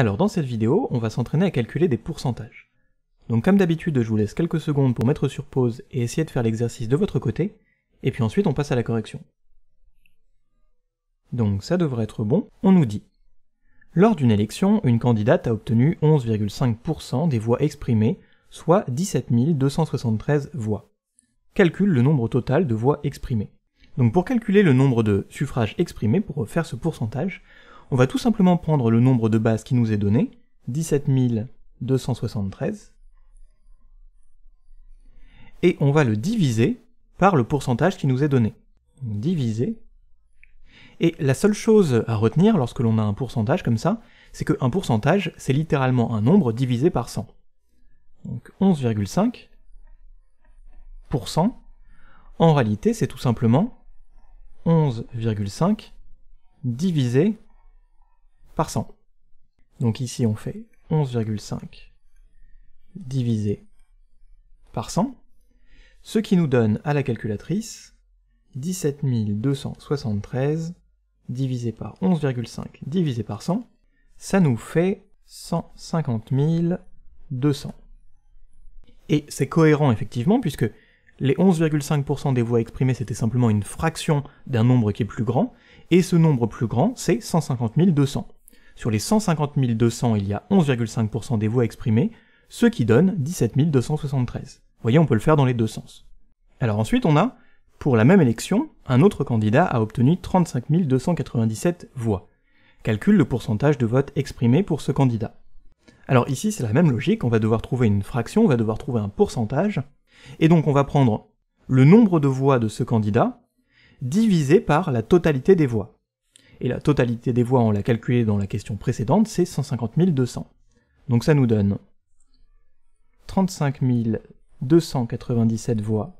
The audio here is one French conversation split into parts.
Alors dans cette vidéo, on va s'entraîner à calculer des pourcentages. Donc comme d'habitude, je vous laisse quelques secondes pour mettre sur pause et essayer de faire l'exercice de votre côté, et puis ensuite on passe à la correction. Donc ça devrait être bon, on nous dit. Lors d'une élection, une candidate a obtenu 11,5% des voix exprimées, soit 17 273 voix. Calcule le nombre total de voix exprimées. Donc pour calculer le nombre de suffrages exprimés, pour faire ce pourcentage, on va tout simplement prendre le nombre de bases qui nous est donné, 17273, et on va le diviser par le pourcentage qui nous est donné. Diviser. Et la seule chose à retenir lorsque l'on a un pourcentage comme ça, c'est qu'un pourcentage, c'est littéralement un nombre divisé par 100. Donc 11,5%, en réalité, c'est tout simplement 11,5 divisé par 100. Donc ici on fait 11,5 divisé par 100, ce qui nous donne à la calculatrice 17 273 divisé par 11,5 divisé par 100, ça nous fait 150 200. Et c'est cohérent effectivement puisque les 11,5% des voix exprimées c'était simplement une fraction d'un nombre qui est plus grand, et ce nombre plus grand c'est 150 200. Sur les 150 200, il y a 11,5% des voix exprimées, ce qui donne 17 273. voyez, on peut le faire dans les deux sens. Alors ensuite, on a, pour la même élection, un autre candidat a obtenu 35 297 voix. Calcule le pourcentage de votes exprimés pour ce candidat. Alors ici, c'est la même logique, on va devoir trouver une fraction, on va devoir trouver un pourcentage, et donc on va prendre le nombre de voix de ce candidat divisé par la totalité des voix et la totalité des voix, on l'a calculé dans la question précédente, c'est 150 200. Donc ça nous donne 35 297 voix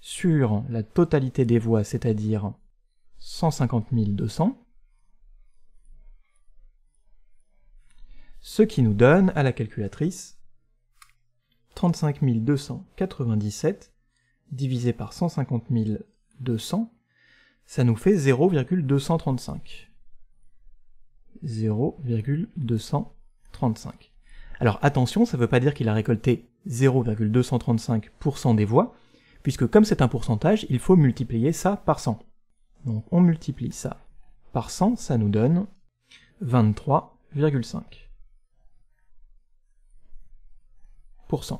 sur la totalité des voix, c'est-à-dire 150 200, ce qui nous donne à la calculatrice 35 297 divisé par 150 200 ça nous fait 0,235. 0,235. Alors attention, ça ne veut pas dire qu'il a récolté 0,235% des voix, puisque comme c'est un pourcentage, il faut multiplier ça par 100. Donc on multiplie ça par 100, ça nous donne 23,5%.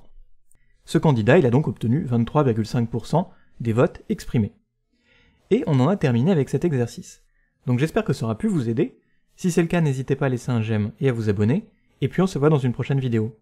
Ce candidat, il a donc obtenu 23,5% des votes exprimés. Et on en a terminé avec cet exercice. Donc j'espère que ça aura pu vous aider. Si c'est le cas, n'hésitez pas à laisser un j'aime et à vous abonner, et puis on se voit dans une prochaine vidéo.